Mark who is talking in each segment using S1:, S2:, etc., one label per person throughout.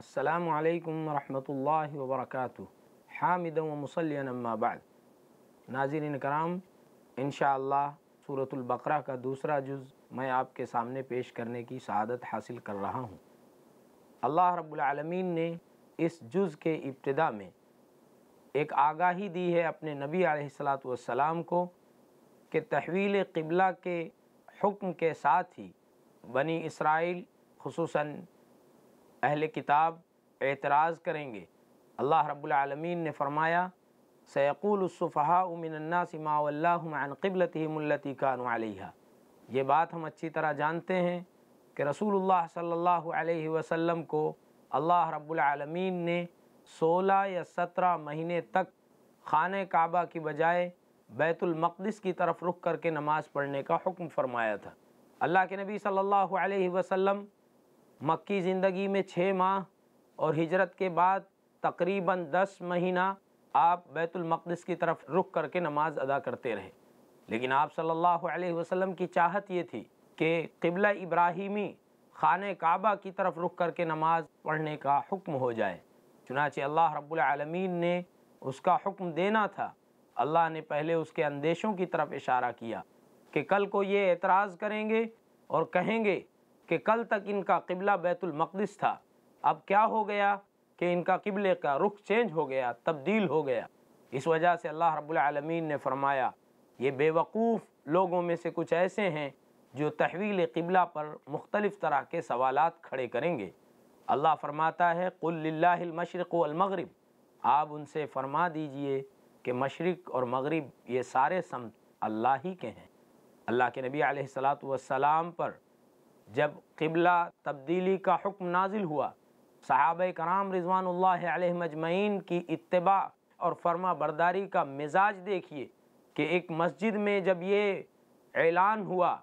S1: السلام علیکم ورحمۃ اللہ وبرکاتہ حامد و مسلم اما بعد ناظرین کرام انشاءاللہ سورة اللہ کا دوسرا جز میں آپ کے سامنے پیش کرنے کی سعادت حاصل کر رہا ہوں اللہ رب العالمین نے اس جز کے ابتداء میں ایک آگاہی دی ہے اپنے نبی علیہ السلاۃ والسلام کو کہ تحویل قبلہ کے حکم کے ساتھ ہی بنی اسرائیل خصوصاً اہل کتاب اعتراض کریں گے اللہ رب العالمین نے فرمایا سیقول الصفحاء من الناس ما واللہم عن قبلتهم التی کانوا نالحہ یہ بات ہم اچھی طرح جانتے ہیں کہ رسول اللہ صلی اللہ علیہ وسلم کو اللہ رب العالمین نے سولہ یا سترہ مہینے تک خانہ کعبہ کی بجائے بیت المقدس کی طرف رخ کر کے نماز پڑھنے کا حکم فرمایا تھا اللہ کے نبی صلی اللہ علیہ وسلم مکی زندگی میں چھ ماہ اور ہجرت کے بعد تقریباً دس مہینہ آپ بیت المقدس کی طرف رک کر کے نماز ادا کرتے رہے لیکن آپ صلی اللہ علیہ وسلم کی چاہت یہ تھی کہ قبلہ ابراہیمی خانہ کعبہ کی طرف رک کر کے نماز پڑھنے کا حکم ہو جائے چنانچہ اللہ رب العالمین نے اس کا حکم دینا تھا اللہ نے پہلے اس کے اندیشوں کی طرف اشارہ کیا کہ کل کو یہ اعتراض کریں گے اور کہیں گے کہ کل تک ان کا قبلہ بیت المقدس تھا اب کیا ہو گیا کہ ان کا قبلے کا رخ چینج ہو گیا تبدیل ہو گیا اس وجہ سے اللہ رب العالمین نے فرمایا یہ بیوقوف لوگوں میں سے کچھ ایسے ہیں جو تحویل قبلہ پر مختلف طرح کے سوالات کھڑے کریں گے اللہ فرماتا ہے قل للہ المشرق والمغرب آپ ان سے فرما دیجئے کہ مشرق اور مغرب یہ سارے سمت اللہ ہی کے ہیں اللہ کے نبی علیہ السلام پر جب قبلہ تبدیلی کا حکم نازل ہوا صحابہ کرام رضوان اللہ علیہ مجمعین کی اتباع اور فرما برداری کا مزاج دیکھیے کہ ایک مسجد میں جب یہ اعلان ہوا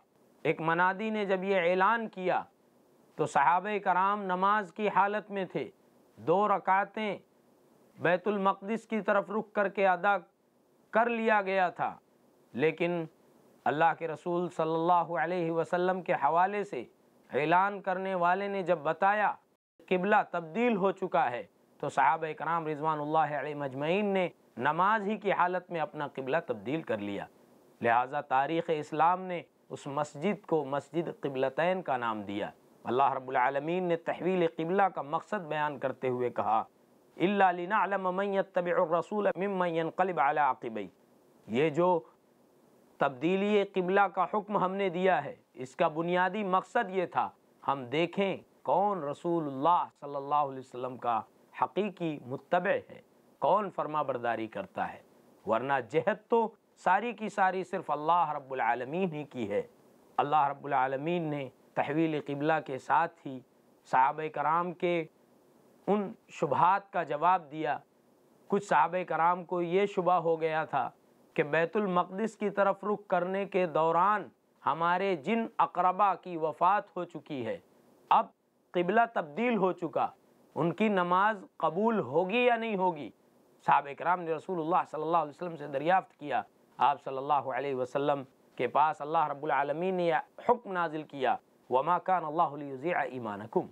S1: ایک منادی نے جب یہ اعلان کیا تو صحابہ کرام نماز کی حالت میں تھے دو رکعتیں بیت المقدس کی طرف رک کر کے ادا کر لیا گیا تھا لیکن اللہ کے رسول صلی اللہ علیہ وسلم کے حوالے سے اعلان کرنے والے نے جب بتایا قبلہ تبدیل ہو چکا ہے تو صحابہ اکرام رضوان اللہ علیہ مجمعین نے نماز ہی کی حالت میں اپنا قبلہ تبدیل کر لیا لہٰذا تاریخ اسلام نے اس مسجد کو مسجد قبلتین کا نام دیا اللہ رب العالمین نے تحویل قبلہ کا مقصد بیان کرتے ہوئے کہا مَنْ يَتَّبِعُ الرَّسُولَ مِمَّنْ يَنْقَلِبْ عَلَىٰ علاقبئی یہ جو تبدیلی قبلہ کا حکم ہم نے دیا ہے اس کا بنیادی مقصد یہ تھا ہم دیکھیں کون رسول اللہ صلی اللہ علیہ وسلم کا حقیقی متبع ہے کون فرما برداری کرتا ہے ورنہ جہد تو ساری کی ساری صرف اللہ رب العالمین ہی کی ہے اللہ رب العالمین نے تحویل قبلہ کے ساتھ ہی صحابہ کرام کے ان شبہات کا جواب دیا کچھ صحابہ کرام کو یہ شبہ ہو گیا تھا کہ بیت المقدس کی طرف رخ کرنے کے دوران ہمارے جن اقربا کی وفات ہو چکی ہے اب قبلہ تبدیل ہو چکا ان کی نماز قبول ہوگی یا نہیں ہوگی صحابہ اکرام نے رسول اللہ صلی اللہ علیہ وسلم سے دریافت کیا آپ صلی اللہ علیہ وسلم کے پاس اللہ رب العالمین نے حکم نازل کیا وما کان اللہ علیہ وزیر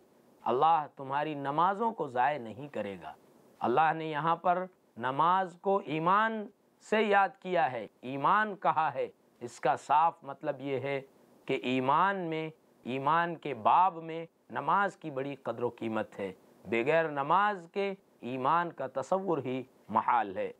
S1: اللہ تمہاری نمازوں کو ضائع نہیں کرے گا اللہ نے یہاں پر نماز کو ایمان سے یاد کیا ہے ایمان کہا ہے اس کا صاف مطلب یہ ہے کہ ایمان میں ایمان کے باب میں نماز کی بڑی قدر و قیمت ہے بغیر نماز کے ایمان کا تصور ہی محال ہے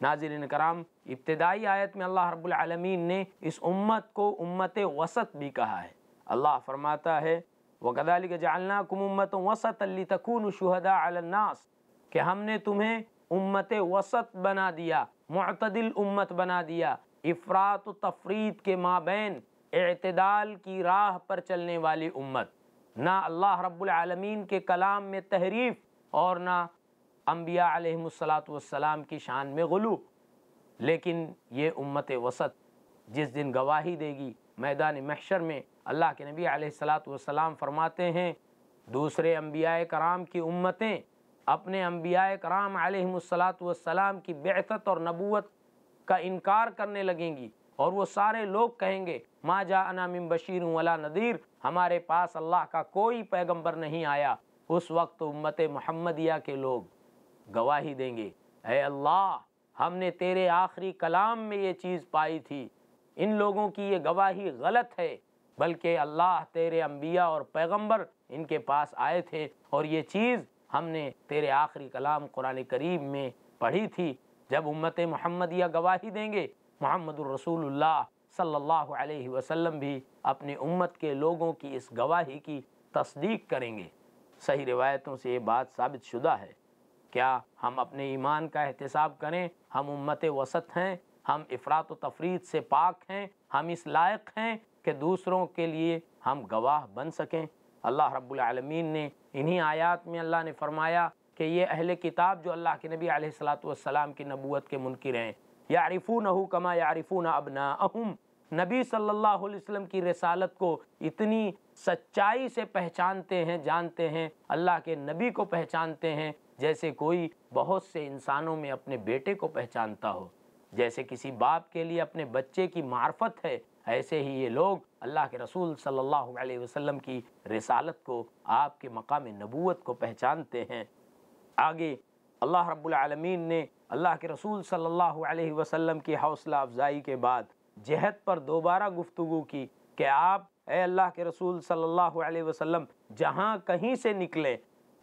S1: ناظرین کرام ابتدائی آیت میں اللہ رب العالمین نے اس امت کو امت وسط بھی کہا ہے اللہ فرماتا ہے وَقَذَلِكَ جَعَلْنَاكُمْ کو وَسَطًا لِتَكُونُ شُهَدَاءَ عَلَى النَّاسِ کہ ہم نے تمہیں امت وسط بنا دیا معتدل امت بنا دیا افراد و تفرید کے مابین اعتدال کی راہ پر چلنے والی امت نہ اللہ رب العالمین کے کلام میں تحریف اور نہ انبیاء علیہ السلاۃ والسلام السلام کی شان میں غلو لیکن یہ امت وسط جس دن گواہی دے گی میدان محشر میں اللہ کے نبی علیہ السلاۃ والسلام فرماتے ہیں دوسرے انبیاء کرام کی امتیں اپنے انبیاء کرام علیہ السلاۃ والسلام کی بعثت اور نبوت کا انکار کرنے لگیں گی اور وہ سارے لوگ کہیں گے ما جا من بشیر ولا ندیر ہمارے پاس اللہ کا کوئی پیغمبر نہیں آیا اس وقت امت محمدیہ کے لوگ گواہی دیں گے اے اللہ ہم نے تیرے آخری کلام میں یہ چیز پائی تھی ان لوگوں کی یہ گواہی غلط ہے بلکہ اللہ تیرے انبیاء اور پیغمبر ان کے پاس آئے تھے اور یہ چیز ہم نے تیرے آخری کلام قرآن کریم میں پڑھی تھی جب امت محمد گواہی دیں گے محمد الرسول اللہ صلی اللہ علیہ وسلم بھی اپنے امت کے لوگوں کی اس گواہی کی تصدیق کریں گے صحیح روایتوں سے یہ بات ثابت شدہ ہے کیا ہم اپنے ایمان کا احتساب کریں ہم امت وسط ہیں ہم افراد و تفرید سے پاک ہیں ہم اس لائق ہیں کہ دوسروں کے لیے ہم گواہ بن سکیں اللہ رب العالمین نے انہی آیات میں اللہ نے فرمایا کہ یہ اہل کتاب جو اللہ کے نبی علیہ کی نبوت کے منکر ہیں یعرفونہو کما یعرفون نبی صلی اللہ علیہ وسلم کی رسالت کو اتنی سچائی سے پہچانتے ہیں جانتے ہیں اللہ کے نبی کو پہچانتے ہیں جیسے کوئی بہت سے انسانوں میں اپنے بیٹے کو پہچانتا ہو جیسے کسی باپ کے لیے اپنے بچے کی معرفت ہے ایسے ہی یہ لوگ اللہ کے رسول صلی اللہ علیہ وسلم کی رسالت کو آپ کے مقام نبوت کو پہچانتے ہیں آگے اللہ رب العالمین نے اللہ کے رسول صلی اللہ علیہ وسلم کی حوصلہ افزائی کے بعد جہد پر دوبارہ گفتگو کی کہ آپ اے اللہ کے رسول صلی اللہ علیہ وسلم جہاں کہیں سے نکلے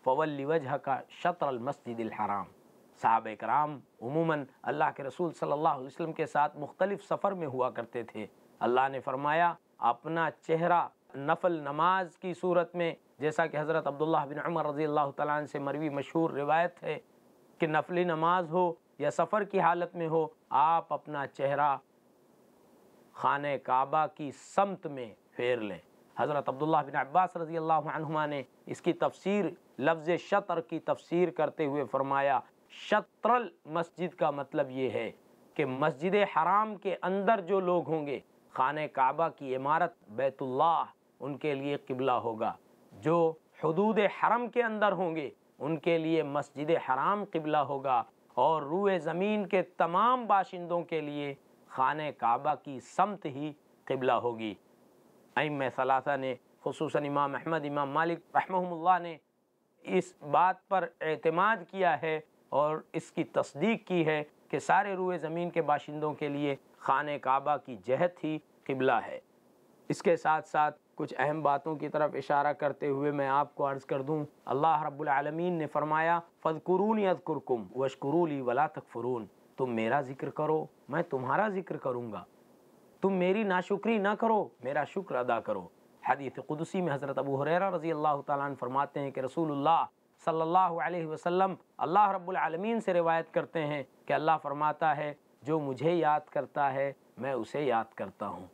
S1: فولی وجہ کا شطر المسجد الحرام صحابہ کرام عموماً اللہ کے رسول صلی اللہ علیہ وسلم کے ساتھ مختلف سفر میں ہوا کرتے تھے اللہ نے فرمایا اپنا چہرہ نفل نماز کی صورت میں جیسا کہ حضرت عبداللہ بن عمر رضی اللہ تعالیٰ سے مروی مشہور روایت ہے کہ نفلی نماز ہو یا سفر کی حالت میں ہو آپ اپنا چہرہ خانہ کعبہ کی سمت میں پھیر لیں حضرت عبداللہ بن عباس رضی اللہ عنہ نے اس کی تفسیر لفظ شطر کی تفسیر کرتے ہوئے فرمایا شطر المسجد کا مطلب یہ ہے کہ مسجد حرام کے اندر جو لوگ ہوں گے خانہ کعبہ کی عمارت بیت اللہ ان کے لیے قبلہ ہوگا جو حدود حرم کے اندر ہوں گے ان کے لیے مسجد حرام قبلہ ہوگا اور روئے زمین کے تمام باشندوں کے لیے خانہ کعبہ کی سمت ہی قبلہ ہوگی ایم ثلاثہ نے خصوصاً امام احمد امام مالک رحمہم اللہ نے اس بات پر اعتماد کیا ہے اور اس کی تصدیق کی ہے کہ سارے روح زمین کے باشندوں کے لیے خانہ کعبہ کی جہت ہی قبلہ ہے اس کے ساتھ ساتھ کچھ اہم باتوں کی طرف اشارہ کرتے ہوئے میں آپ کو عرض کر دوں اللہ رب العالمین نے فرمایا فد قرون وشکرولی ولا تک تم میرا ذکر کرو میں تمہارا ذکر کروں گا تم میری ناشکری نہ کرو میرا شکر ادا کرو حدیث قدسی میں حضرت ابو حریرہ رضی اللہ تعالیٰ عنہ فرماتے ہیں کہ رسول اللہ صلی اللہ علیہ وسلم اللہ رب العالمین سے روایت کرتے ہیں کہ اللہ فرماتا ہے جو مجھے یاد کرتا ہے میں اسے یاد کرتا ہوں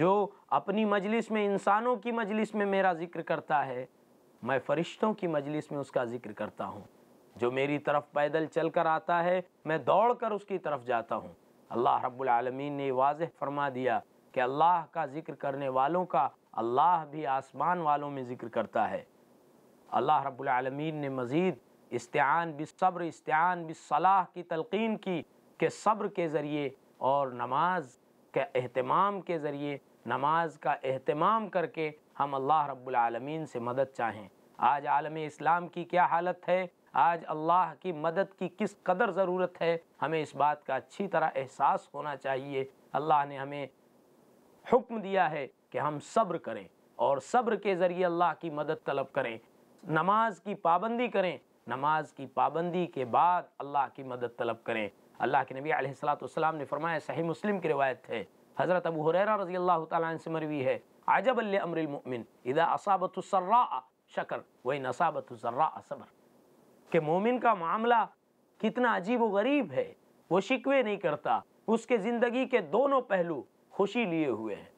S1: جو اپنی مجلس میں انسانوں کی مجلس میں میرا ذکر کرتا ہے میں فرشتوں کی مجلس میں اس کا ذکر کرتا ہوں جو میری طرف پیدل چل کر آتا ہے میں دوڑ کر اس کی طرف جاتا ہوں اللہ رب العالمین نے واضح فرما دیا کہ اللہ کا ذکر کرنے والوں کا اللہ بھی آسمان والوں میں ذکر کرتا ہے اللہ رب العالمین نے مزید استعان بالصبر استعان بالصلاح کی تلقین کی کے صبر کے ذریعے اور نماز کے اہتمام کے ذریعے نماز کا اہتمام کر کے ہم اللہ رب العالمین سے مدد چاہیں آج عالم اسلام کی کیا حالت ہے آج اللہ کی مدد کی کس قدر ضرورت ہے ہمیں اس بات کا اچھی طرح احساس ہونا چاہیے اللہ نے ہمیں حکم دیا ہے کہ ہم صبر کریں اور صبر کے ذریعے اللہ کی مدد طلب کریں نماز کی پابندی کریں نماز کی پابندی کے بعد اللہ کی مدد طلب کریں اللہ کے نبی علیہ السلام والسلام نے فرمایا صحیح مسلم کی روایت ہے حضرت ابو حریرہ رضی اللہ تعالیٰ عنہ سے مروی ہے عجب اللہ اذا اصابت السراء شکر وین اصابت الزراء صبر کہ مومن کا معاملہ کتنا عجیب و غریب ہے وہ شکوے نہیں کرتا اس کے زندگی کے دونوں پہلو خوشی لیے ہوئے ہیں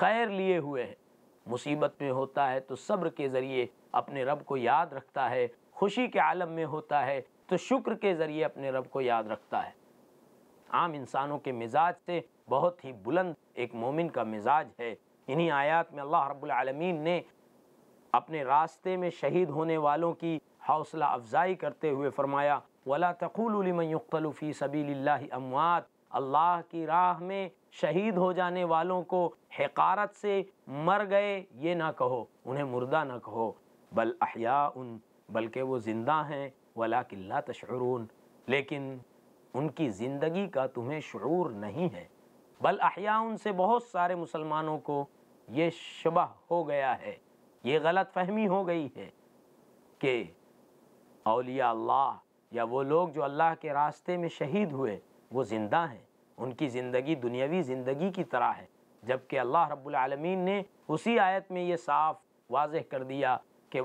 S1: خیر لیے ہوئے ہیں مصیبت میں ہوتا ہے تو صبر کے ذریعے اپنے رب کو یاد رکھتا ہے خوشی کے عالم میں ہوتا ہے تو شکر کے ذریعے اپنے رب کو یاد رکھتا ہے عام انسانوں کے مزاج سے بہت ہی بلند ایک مومن کا مزاج ہے انہی آیات میں اللہ رب العالمین نے اپنے راستے میں شہید ہونے والوں کی حوصلہ افزائی کرتے ہوئے فرمایا وَلَا تَقُولُ لِمَنْ يُقْتَلُ فِي سَبِيلِ اللَّهِ اموات اللہ کی راہ میں شہید ہو جانے والوں کو حقارت سے مر گئے یہ نہ کہو انہیں مردہ نہ کہو بل احیاء بلکہ وہ زندہ ہیں ولیکن لا تشعرون لیکن ان کی زندگی کا تمہیں شعور نہیں ہے بل احیاء ان سے بہت سارے مسلمانوں کو یہ شبہ ہو گیا ہے یہ غلط فہمی ہو گئی ہے کہ اولیاء اللہ یا وہ لوگ جو اللہ کے راستے میں شہید ہوئے وہ زندہ ہیں ان کی زندگی دنیاوی زندگی کی طرح ہے جبکہ اللہ رب العالمین نے اسی آیت میں یہ صاف واضح کر دیا کہ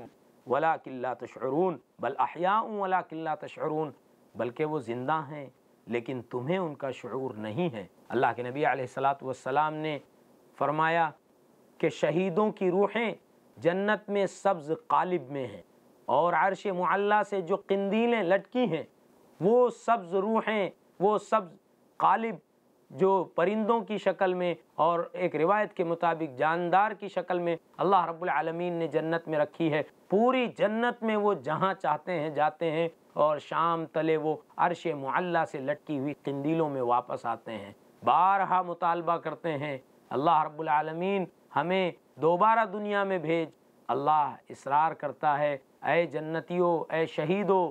S1: ولا قلعہ تشعرون احیاء ولا قلعہ تشعرون بلکہ وہ زندہ ہیں لیکن تمہیں ان کا شعور نہیں ہے اللہ کے نبی علیہ السلاۃ والسلام نے فرمایا کہ شہیدوں کی روحیں جنت میں سبز قالب میں ہیں اور عرش معلّہ سے جو قندیلیں لٹکی ہیں وہ سبز روحیں وہ سبز قالب جو پرندوں کی شکل میں اور ایک روایت کے مطابق جاندار کی شکل میں اللہ رب العالمین نے جنت میں رکھی ہے پوری جنت میں وہ جہاں چاہتے ہیں جاتے ہیں اور شام تلے وہ عرش معلہ سے لٹکی ہوئی قندیلوں میں واپس آتے ہیں بارہا مطالبہ کرتے ہیں اللہ رب العالمین ہمیں دوبارہ دنیا میں بھیج اللہ اصرار کرتا ہے اے جنتیوں اے شہیدو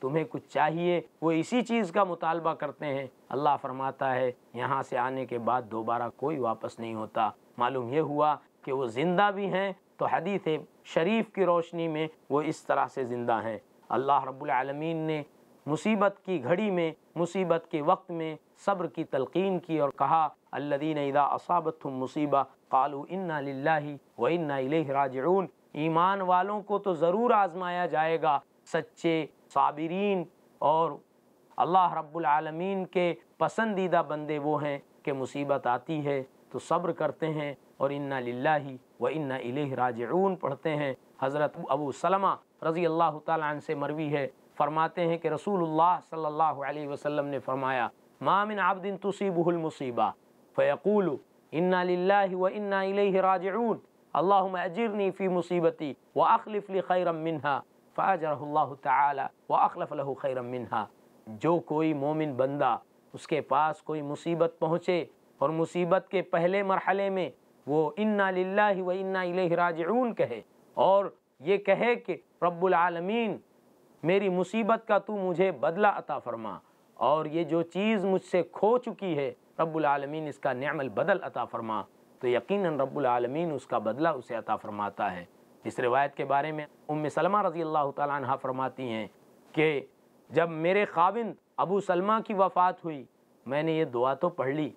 S1: تمہیں کچھ چاہیے وہ اسی چیز کا مطالبہ کرتے ہیں اللہ فرماتا ہے یہاں سے آنے کے بعد دوبارہ کوئی واپس نہیں ہوتا معلوم یہ ہوا کہ وہ زندہ بھی ہیں تو حدیث شریف کی روشنی میں وہ اس طرح سے زندہ ہیں اللہ رب العالمین نے مصیبت کی گھڑی میں مصیبت کے وقت میں صبر کی تلقین کی اور کہا الذین اذا اصابتهم مصیبہ قالوا انا للہ و انا الیہ راجعون ایمان والوں کو تو ضرور آزمایا جائے گا سچے صابرین اور اللہ رب العالمین کے پسندیدہ بندے وہ ہیں کہ مصیبت آتی ہے تو صبر کرتے ہیں اور انا للہ و انا الیہ راجعون پڑھتے ہیں حضرت ابو سلمہ رضی اللہ تعالیٰ عنہ سے مروی ہے فرماتے ہیں کہ رسول اللہ صلی اللہ علیہ وسلم نے فرمایا ما من عبد تو المصیبہ فیقول انا للہ و انا الیہ راجعون اللہم اجرنی فی مصیبتی و اخلف لی خیرا منہا فاجرہ اللہ تعالی و اخلف خیرا منہا جو کوئی مومن بندہ اس کے پاس کوئی مصیبت پہنچے اور مصیبت کے پہلے مرحلے میں وہ انا للہ و انا الیہ راجعون کہے اور یہ کہے کہ رب العالمین میری مصیبت کا تو مجھے بدلہ عطا فرما اور یہ جو چیز مجھ سے کھو چکی ہے رب العالمین اس کا نعم البدل عطا فرما تو یقیناً رب العالمین اس کا بدلہ اسے عطا فرماتا ہے اس روایت کے بارے میں ام سلمہ رضی اللہ تعالیٰ عنہ فرماتی ہیں کہ جب میرے خاوند ابو سلمہ کی وفات ہوئی میں نے یہ دعا تو پڑھ لی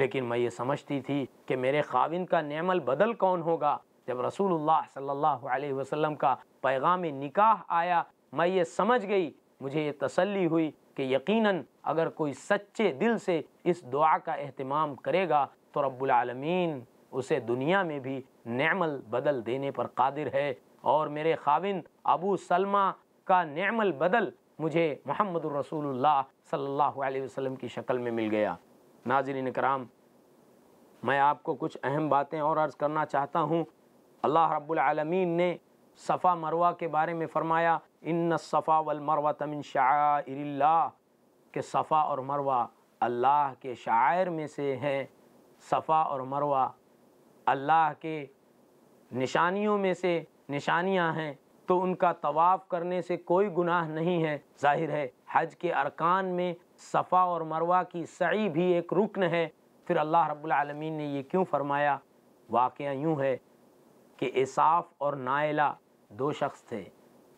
S1: لیکن میں یہ سمجھتی تھی کہ میرے خاوند کا نعم البدل کون ہوگا جب رسول اللہ صلی اللہ علیہ وسلم کا پیغام نکاح آیا میں یہ سمجھ گئی مجھے یہ تسلی ہوئی کہ یقیناً اگر کوئی سچے دل سے اس دعا کا اہتمام کرے گا تو رب العالمین اسے دنیا میں بھی نعم البدل دینے پر قادر ہے اور میرے خاوند ابو سلمہ کا نعم البدل مجھے محمد الرسول اللہ صلی اللہ علیہ وسلم کی شکل میں مل گیا ناظرین کرام میں آپ کو کچھ اہم باتیں اور عرض کرنا چاہتا ہوں اللہ رب العالمین نے صفا مروہ کے بارے میں فرمایا ان الصفا والمروہ من شعائر اللہ کہ صفا اور مروہ اللہ کے شاعر میں سے ہیں صفا اور مروہ اللہ کے نشانیوں میں سے نشانیاں ہیں تو ان کا طواف کرنے سے کوئی گناہ نہیں ہے ظاہر ہے حج کے ارکان میں صفا اور مروہ کی سعی بھی ایک رکن ہے پھر اللہ رب العالمین نے یہ کیوں فرمایا واقعہ یوں ہے کہ اصاف اور نائلہ دو شخص تھے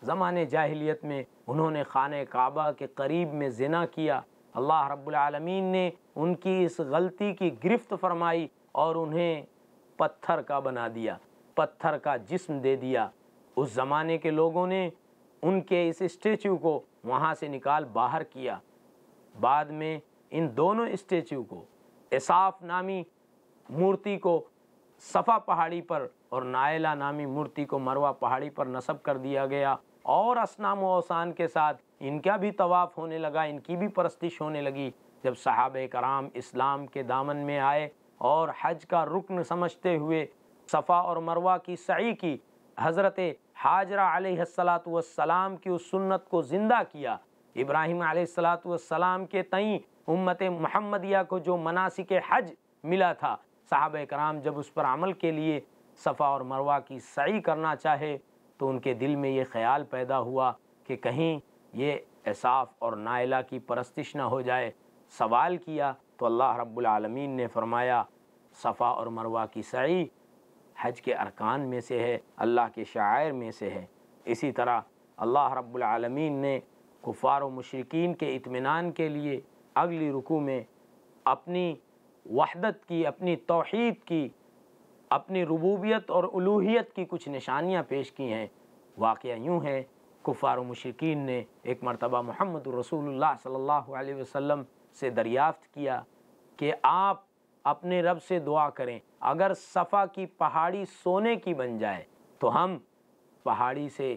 S1: زمانے جاہلیت میں انہوں نے خانہ کعبہ کے قریب میں زنا کیا اللہ رب العالمین نے ان کی اس غلطی کی گرفت فرمائی اور انہیں پتھر کا بنا دیا پتھر کا جسم دے دیا اس زمانے کے لوگوں نے ان کے اس اسٹیچو کو وہاں سے نکال باہر کیا بعد میں ان دونوں اسٹیچو کو اصاف نامی مورتی کو صفا پہاڑی پر اور نائلہ نامی مورتی کو مروا پہاڑی پر نصب کر دیا گیا اور اسنام و اوسان کے ساتھ ان کا بھی طواف ہونے لگا ان کی بھی پرستش ہونے لگی جب صحابہ کرام اسلام کے دامن میں آئے اور حج کا رکن سمجھتے ہوئے صفا اور مروا کی سعی کی حضرت حاجرہ علیہ السلاۃ والسلام کی اس سنت کو زندہ کیا ابراہیم علیہ السلاۃ والسلام کے تئیں امت محمدیہ کو جو مناسک حج ملا تھا صحابہ کرام جب اس پر عمل کے لیے صفا اور مروہ کی سعی کرنا چاہے تو ان کے دل میں یہ خیال پیدا ہوا کہ کہیں یہ احصاف اور نائلہ کی پرستش نہ ہو جائے سوال کیا تو اللہ رب العالمین نے فرمایا صفا اور مروہ کی سعی حج کے ارکان میں سے ہے اللہ کے شاعر میں سے ہے اسی طرح اللہ رب العالمین نے کفار و مشرقین کے اطمینان کے لیے اگلی رکو میں اپنی وحدت کی اپنی توحید کی اپنی ربوبیت اور الوحیت کی کچھ نشانیاں پیش کی ہیں واقعہ یوں ہے کفار و مشرقین نے ایک مرتبہ محمد رسول اللہ صلی اللہ علیہ وسلم سے دریافت کیا کہ آپ اپنے رب سے دعا کریں اگر صفحہ کی پہاڑی سونے کی بن جائے تو ہم پہاڑی سے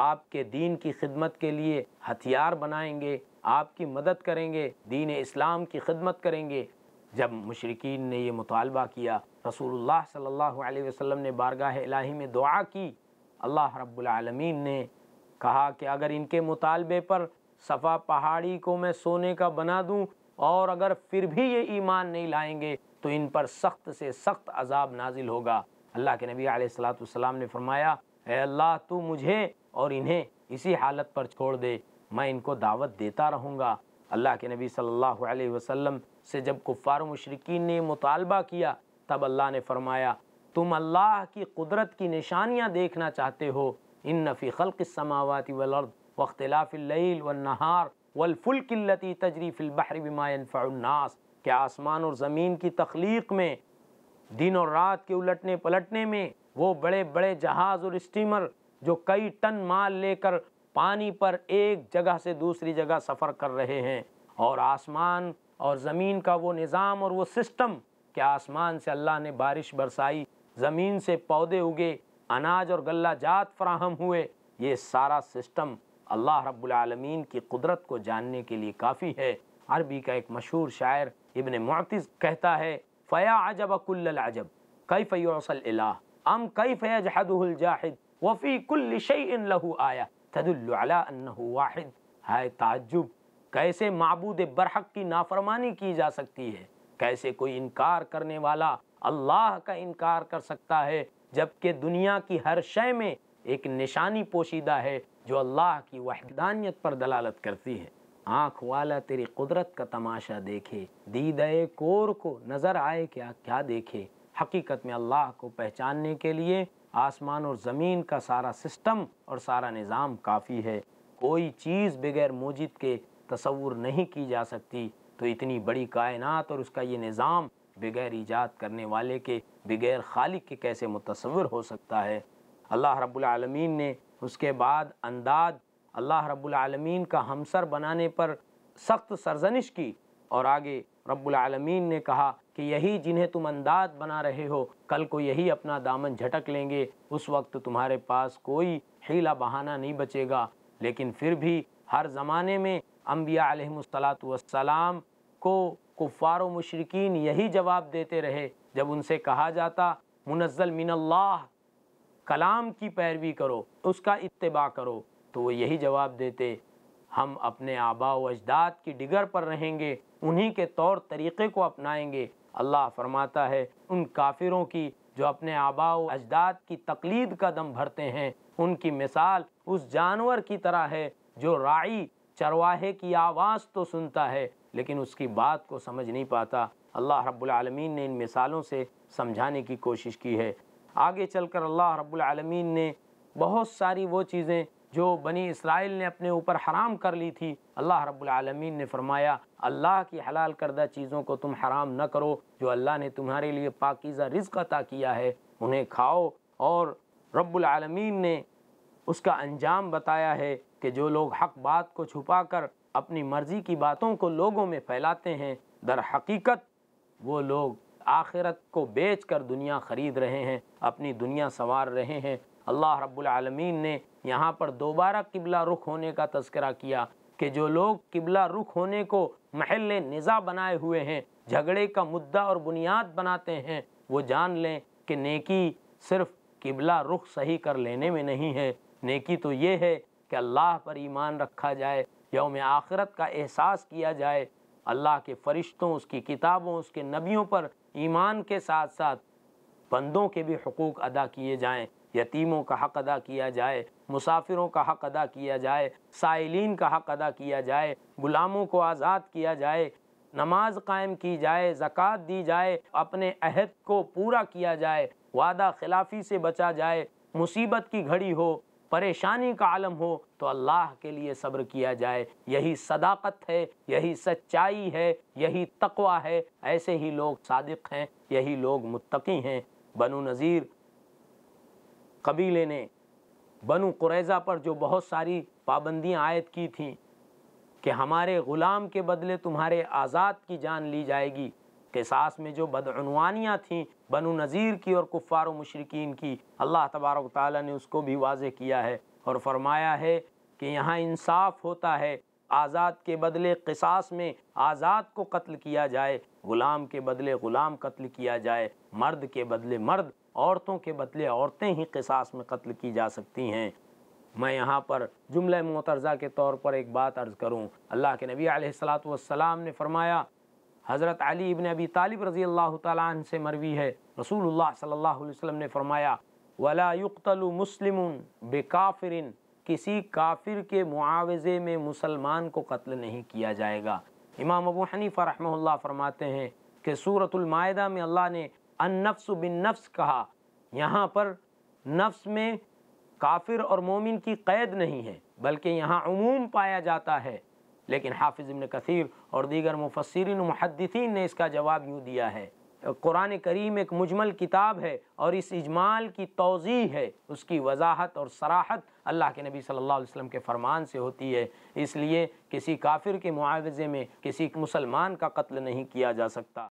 S1: آپ کے دین کی خدمت کے لیے ہتھیار بنائیں گے آپ کی مدد کریں گے دین اسلام کی خدمت کریں گے جب مشرقین نے یہ مطالبہ کیا رسول اللہ صلی اللہ علیہ وسلم نے بارگاہ الہی میں دعا کی اللہ رب العالمین نے کہا کہ اگر ان کے مطالبے پر صفا پہاڑی کو میں سونے کا بنا دوں اور اگر پھر بھی یہ ایمان نہیں لائیں گے تو ان پر سخت سے سخت عذاب نازل ہوگا اللہ کے نبی علیہ السلام نے فرمایا اے اللہ تو مجھے اور انہیں اسی حالت پر چھوڑ دے میں ان کو دعوت دیتا رہوں گا اللہ کے نبی صلی اللہ علیہ وسلم سے جب کفار مشرقین نے مطالبہ کیا تب اللہ نے فرمایا تم اللہ کی قدرت کی نشانیاں دیکھنا چاہتے ہو ان فی خلق السماوات والارض واختلاف اللیل والنہار والفلک اللتی تجری فی البحر بما ينفع الناس کہ آسمان اور زمین کی تخلیق میں دن اور رات کے الٹنے پلٹنے میں وہ بڑے بڑے جہاز اور اسٹیمر جو کئی ٹن مال لے کر پانی پر ایک جگہ سے دوسری جگہ سفر کر رہے ہیں اور آسمان اور زمین کا وہ نظام اور وہ سسٹم کیا آسمان سے اللہ نے بارش برسائی زمین سے پودے اگے اناج اور غلہ جات فراہم ہوئے یہ سارا سسٹم اللہ رب العالمین کی قدرت کو جاننے کے لیے کافی ہے عربی کا ایک مشہور شاعر ابن معتز کہتا ہے کل العجب کئی فیل اللہ ام کئی فیاد الجاہد وفی واحد ہائے تعجب کیسے معبود برحق کی نافرمانی کی جا سکتی ہے کیسے کوئی انکار کرنے والا اللہ کا انکار کر سکتا ہے جبکہ دنیا کی ہر شے میں ایک نشانی پوشیدہ ہے جو اللہ کی وحدانیت پر دلالت کرتی ہے آنکھ والا تیری قدرت کا تماشا دیکھے کور کو نظر آئے کیا کیا دیکھے حقیقت میں اللہ کو پہچاننے کے لیے آسمان اور زمین کا سارا سسٹم اور سارا نظام کافی ہے کوئی چیز بغیر موجد کے تصور نہیں کی جا سکتی تو اتنی بڑی کائنات اور اس کا یہ نظام بغیر ایجاد کرنے والے کے بغیر خالق کے کیسے متصور ہو سکتا ہے اللہ رب العالمین نے اس کے بعد انداز اللہ رب العالمین کا ہمسر بنانے پر سخت سرزنش کی اور آگے رب العالمین نے کہا کہ یہی جنہیں تم انداز بنا رہے ہو کل کو یہی اپنا دامن جھٹک لیں گے اس وقت تمہارے پاس کوئی حیلہ بہانہ نہیں بچے گا لیکن پھر بھی ہر زمانے میں انبیاء علیہم السلام کو کفار و مشرقین یہی جواب دیتے رہے جب ان سے کہا جاتا منزل من اللہ کلام کی پیروی کرو اس کا اتباع کرو تو وہ یہی جواب دیتے ہم اپنے آبا و اجداد کی ڈگر پر رہیں گے انہی کے طور طریقے کو اپنائیں گے اللہ فرماتا ہے ان کافروں کی جو اپنے آبا و اجداد کی تقلید کا دم بھرتے ہیں ان کی مثال اس جانور کی طرح ہے جو رائی چرواہے کی آواز تو سنتا ہے لیکن اس کی بات کو سمجھ نہیں پاتا اللہ رب العالمین نے ان مثالوں سے سمجھانے کی کوشش کی ہے آگے چل کر اللہ رب العالمین نے بہت ساری وہ چیزیں جو بنی اسرائیل نے اپنے اوپر حرام کر لی تھی اللہ رب العالمین نے فرمایا اللہ کی حلال کردہ چیزوں کو تم حرام نہ کرو جو اللہ نے تمہارے لیے پاکیزہ رزق عطا کیا ہے انہیں کھاؤ اور رب العالمین نے اس کا انجام بتایا ہے کہ جو لوگ حق بات کو چھپا کر اپنی مرضی کی باتوں کو لوگوں میں پھیلاتے ہیں در حقیقت وہ لوگ آخرت کو بیچ کر دنیا خرید رہے ہیں اپنی دنیا سوار رہے ہیں اللہ رب العالمین نے یہاں پر دوبارہ قبلہ رخ ہونے کا تذکرہ کیا کہ جو لوگ قبلہ رخ ہونے کو محل نزا بنائے ہوئے ہیں جھگڑے کا مدعا اور بنیاد بناتے ہیں وہ جان لیں کہ نیکی صرف قبلہ رخ صحیح کر لینے میں نہیں ہے نیکی تو یہ ہے کہ اللہ پر ایمان رکھا جائے یوم آخرت کا احساس کیا جائے اللہ کے فرشتوں اس کی کتابوں اس کے نبیوں پر ایمان کے ساتھ ساتھ بندوں کے بھی حقوق ادا کیے جائیں یتیموں کا حق ادا کیا جائے مسافروں کا حق ادا کیا جائے سائلین کا حق ادا کیا جائے غلاموں کو آزاد کیا جائے نماز قائم کی جائے زکوٰۃ دی جائے اپنے عہد کو پورا کیا جائے وعدہ خلافی سے بچا جائے مصیبت کی گھڑی ہو پریشانی کا عالم ہو تو اللہ کے لیے صبر کیا جائے یہی صداقت ہے یہی سچائی ہے یہی تقوی ہے ایسے ہی لوگ صادق ہیں یہی لوگ متقی ہیں بنو نذیر نظیر قبیلے نے بنو قریضہ پر جو بہت ساری پابندیاں عائد کی تھیں کہ ہمارے غلام کے بدلے تمہارے آزاد کی جان لی جائے گی قصاص میں جو بدعنوانیاں تھیں بنو نذیر نظیر کی اور کفار و مشرقین کی اللہ تبارک تعالیٰ نے اس کو بھی واضح کیا ہے اور فرمایا ہے کہ یہاں انصاف ہوتا ہے آزاد کے بدلے قصاص میں آزاد کو قتل کیا جائے غلام کے بدلے غلام قتل کیا جائے مرد کے بدلے مرد عورتوں کے بدلے عورتیں ہی قصاص میں قتل کی جا سکتی ہیں میں یہاں پر جملہ معترضہ کے طور پر ایک بات عرض کروں اللہ کے نبی علیہ السلام والسلام نے فرمایا حضرت علی ابن ابی طالب رضی اللہ تعالیٰ عنہ سے مروی ہے رسول اللہ صلی اللہ علیہ وسلم نے فرمایا ولا يُقْتَلُ مُسْلِمٌ بِكَافِرٍ کسی کافر کے معاوضے میں مسلمان کو قتل نہیں کیا جائے گا امام ابو حنیفہ رحمہ اللہ فرماتے ہیں کہ سورة المائدہ میں اللہ نے النفس بالنفس بن نفس کہا یہاں پر نفس میں کافر اور مومن کی قید نہیں ہے بلکہ یہاں عموم پایا جاتا ہے لیکن حافظ ابن کثیر اور دیگر مفسرین و محدثین نے اس کا جواب یوں دیا ہے قرآن کریم ایک مجمل کتاب ہے اور اس اجمال کی توضیح ہے اس کی وضاحت اور سراحت اللہ کے نبی صلی اللہ علیہ وسلم کے فرمان سے ہوتی ہے اس لیے کسی کافر کے معاوضے میں کسی مسلمان کا قتل نہیں کیا جا سکتا